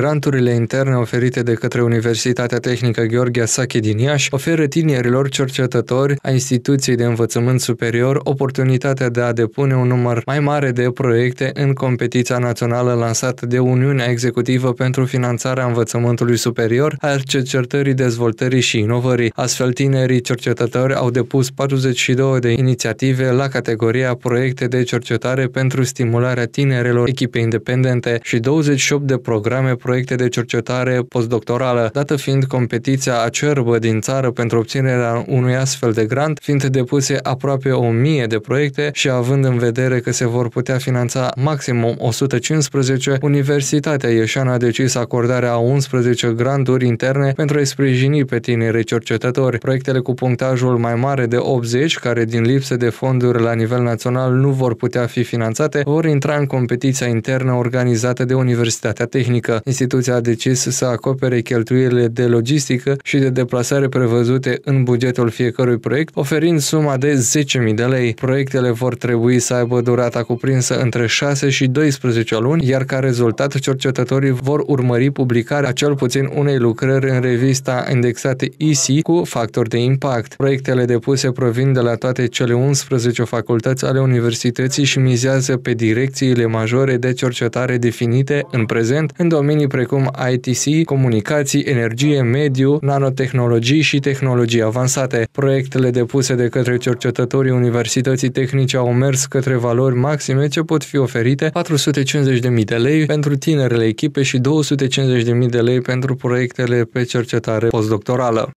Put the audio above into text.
Granturile interne oferite de către Universitatea Tehnică Gheorghe Sache din Iași oferă tinerilor cercetători a instituției de învățământ superior oportunitatea de a depune un număr mai mare de proiecte în competiția națională lansată de Uniunea Executivă pentru Finanțarea Învățământului Superior a Cercetării, Dezvoltării și Inovării. Astfel, tinerii cercetători au depus 42 de inițiative la categoria proiecte de cercetare pentru stimularea tinerilor echipe independente și 28 de programe proiecte de cercetare postdoctorală, dată fiind competiția acerbă din țară pentru obținerea unui astfel de grant, fiind depuse aproape 1000 de proiecte și având în vedere că se vor putea finanța maximum 115, Universitatea Ieșana a decis acordarea a 11 granturi interne pentru a-i sprijini pe tineri cercetători. Proiectele cu punctajul mai mare de 80, care din lipsă de fonduri la nivel național nu vor putea fi finanțate, vor intra în competiția internă organizată de Universitatea Tehnică. Instituția a decis să acopere cheltuielile de logistică și de deplasare prevăzute în bugetul fiecărui proiect, oferind suma de 10.000 de lei. Proiectele vor trebui să aibă durata cuprinsă între 6 și 12 luni, iar ca rezultat cercetătorii vor urmări publicarea cel puțin unei lucrări în revista indexată EC cu factori de impact. Proiectele depuse provin de la toate cele 11 facultăți ale universității și mizează pe direcțiile majore de cercetare definite în prezent în domeniul domenii precum ITC, comunicații, energie, mediu, nanotehnologii și tehnologii avansate. Proiectele depuse de către cercetătorii Universității Tehnice au mers către valori maxime ce pot fi oferite 450.000 de lei pentru tinerele echipe și 250.000 de lei pentru proiectele pe cercetare postdoctorală.